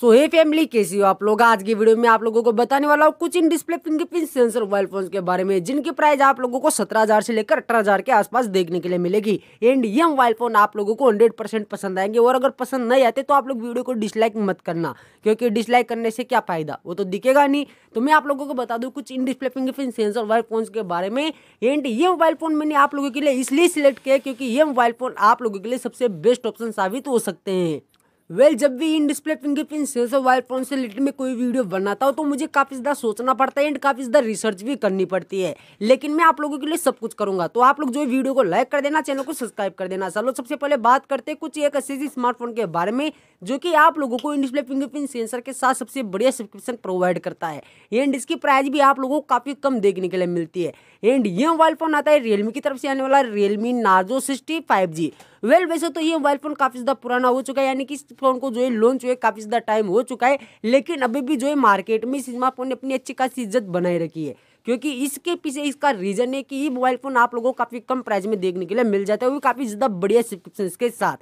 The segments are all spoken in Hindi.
सो हे फैमिली कैसी हो आप लोग आज की वीडियो में आप लोगों को बताने वाला हूँ कुछ in display fingerprint sensor mobile phone के बारे में जिनकी प्राइस आप लोगों को सत्रह हजार से लेकर अठारह हजार के आसपास देखने के लिए मिलेगी एंड ये मोबाइल फोन आप लोगों को हंड्रेड परसेंट पसंद आएंगे और अगर पसंद नहीं आते तो आप लोग वीडियो को डिसलाइक मत करना क्योंकि डिसलाइक करने से क्या फायदा वो तो दिखेगा नहीं तो मैं आप लोगों को बता दूँ कुछ in display fingerprint sensor mobile phone के बारे में एंड ये मोबाइल फोन मैंने आप लोगों के लिए इसलिए सिलेक्ट किया क्योंकि ये मोबाइल फोन आप लोगों के लिए सबसे बेस्ट ऑप्शन साबित हो सकते हैं वेल well, जब भी इन डिस्प्ले फिंगरप्रिंट सेंसर वायर फोन से रिलेटेड में कोई वीडियो बनाता हूँ तो मुझे काफ़ी ज़्यादा सोचना पड़ता है एंड काफ़ी ज़्यादा रिसर्च भी करनी पड़ती है लेकिन मैं आप लोगों के लिए सब कुछ करूँगा तो आप लोग जो वीडियो को लाइक कर देना चैनल को सब्सक्राइब कर देना चलो सबसे पहले बात करते हैं कुछ एक ऐसी स्मार्टफोन के बारे में जो कि आप लोगों को इन डिस्प्ले फिंगरप्रिंट सेंसर के साथ सबसे बढ़िया सब्सक्रिप्शन प्रोवाइड करता है एंड इसकी प्राइस भी आप लोगों को काफ़ी कम देखने के लिए मिलती है एंड ये मोबाइल फ़ोन आता है रियलमी की तरफ से आने वाला Realme Narzo sixty five G well वैसे तो ये मोबाइल फ़ोन काफ़ी ज़्यादा पुराना हो चुका है यानी कि इस फ़ोन को जो है लॉन्च हुए काफ़ी ज़्यादा टाइम हो चुका है लेकिन अभी भी जो है मार्केट में इस स्मार्टफोन ने अपनी अच्छी खासी इज्जत बनाए रखी है क्योंकि इसके पीछे इसका रीज़न है कि ये मोबाइल फ़ोन आप लोगों को काफ़ी कम प्राइस में देखने के लिए मिल जाता है वो काफ़ी ज़्यादा बढ़िया सब्सक्रिप्शन के साथ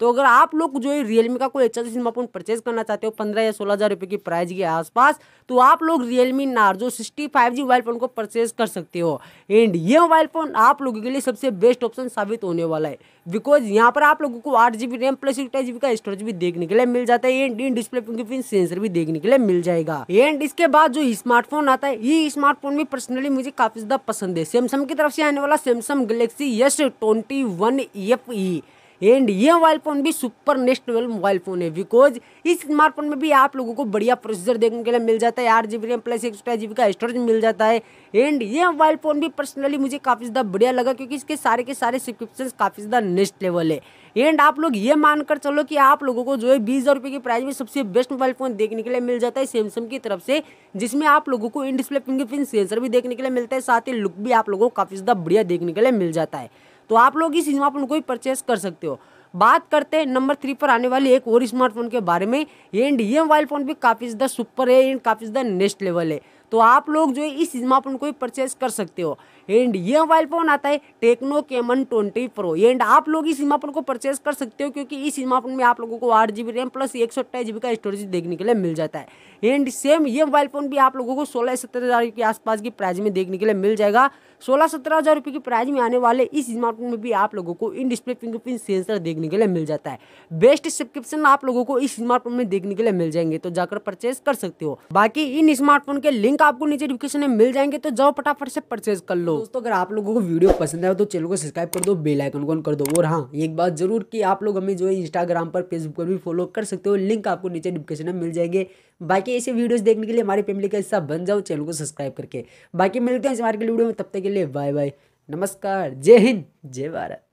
तो अगर आप लोग जो है रियलमी का कोई अच्छा सा स्मार्टफोन परचेज करना चाहते हो पंद्रह या सोलह हज़ार रुपये की प्राइस के आसपास तो आप लोग Realme Narzo sixty five G mobile phone को परचेज कर सकते हो एंड ये मोबाइल फ़ोन आप लोगों के लिए सबसे बेस्ट ऑप्शन साबित होने वाला है बिकॉज यहाँ पर आप लोगों को आठ जी रैम प्लस इक्टा जी का स्टोरेज भी देखने के लिए मिल जाता है and in display fingerprint sensor भी देखने के लिए मिल जाएगा एंड इसके बाद जो स्मार्टफोन आता है ये स्मार्टफोन भी पर्सनली मुझे काफ़ी ज़्यादा पसंद है सैमसंग की तरफ से आने वाला Samsung Galaxy S twenty one F E and ये मोबाइल फ़ोन भी super next level mobile phone है बिकॉज इस स्मार्टफोन में भी आप लोगों को बढ़िया प्रोसेसर देखने के लिए मिल जाता है आठ जी बी रैम प्लस एक सौ जी बी का स्टोरेज मिल जाता है एंड ये मोबाइल फ़ोन भी पर्सनली मुझे काफ़ी ज़्यादा बढ़िया लगा क्योंकि इसके सारे के सारे सब्सक्रिप्शन काफ़ी ज़्यादा नेक्स्ट लेवल है एंड आप लोग ये मानकर चलो कि आप लोगों को जो है बीस हज़ार रुपये की प्राइस में सबसे बेस्ट मोबाइल फ़ोन देखने के लिए मिल जाता है सैमसंग की तरफ से जिसमें आप लोगों को इन डिस्प्ले फिंगरप्रिंट सेंसर भी देखने के लिए मिलता है साथ ही लुक भी आप लोगों को काफ़ी ज़्यादा बढ़िया देखने के लिए मिल जाता है तो आप लोग इस स्मार्टफोन को भी परचेस कर सकते हो बात करते हैं नंबर थ्री पर आने वाली एक और स्मार्टफोन के बारे में एंड ये मोबाइल फ़ोन भी काफ़ी ज़्यादा सुपर है एंड काफ़ी ज़्यादा नेक्स्ट लेवल है तो आप लोग जो है इस स्मार्टफोन को परचेज कर सकते हो एंड ये मोबाइल फ़ोन आता है टेक्नो केमन ट्वेंटी प्रो एंड आप लोग इस स्मार्टफोन को परचेज कर सकते हो क्योंकि इस स्मार्टफोन में आप लोगों को आठ जी रैम प्लस एक सौ अट्ठाईस का स्टोरेज देखने के लिए मिल जाता है एंड सेम ये मोबाइल फ़ोन भी आप लोगों को सोलह सत्रह हज़ार के आसपास की प्राइस में देखने के लिए मिल जाएगा सोलह सत्रह हज़ार रुपये की प्राइस में आने वाले इस स्मार्टफोन में भी आप लोगों को इन डिस्प्ले फिंगरप्रिंट सेंसर देखने के लिए मिल जाता है बेस्ट सब्सक्रिप्शन आप लोगों को इस स्मार्टफोन में देखने के लिए मिल जाएंगे तो जाकर परचेज कर सकते हो बाकी इन स्मार्टफोन के लिंक लिंक आपको नीचे डिस्क्रिप्शन में मिल जाएंगे तो जाओ फटाफट से परचेज कर लो दोस्तों अगर आप लोगों को वीडियो पसंद आए तो चैनल को सब्सक्राइब कर दो बेलाइकन आइकन को कर दो और हाँ एक बात जरूर की आप लोग हमें जो है इंस्टाग्राम पर फेसबुक पर भी फॉलो कर सकते हो लिंक आपको नीचे डिस्क्रिप्शन में मिल जाएंगे बाकी ऐसे वीडियोस देखने के लिए हमारी फैमिली का हिस्सा बन जाओ चैनल को सब्सक्राइब करके बाकी मिलते हैं हमारे वीडियो में तब तक के लिए बाय बाय नमस्कार जय हिंद जय भारत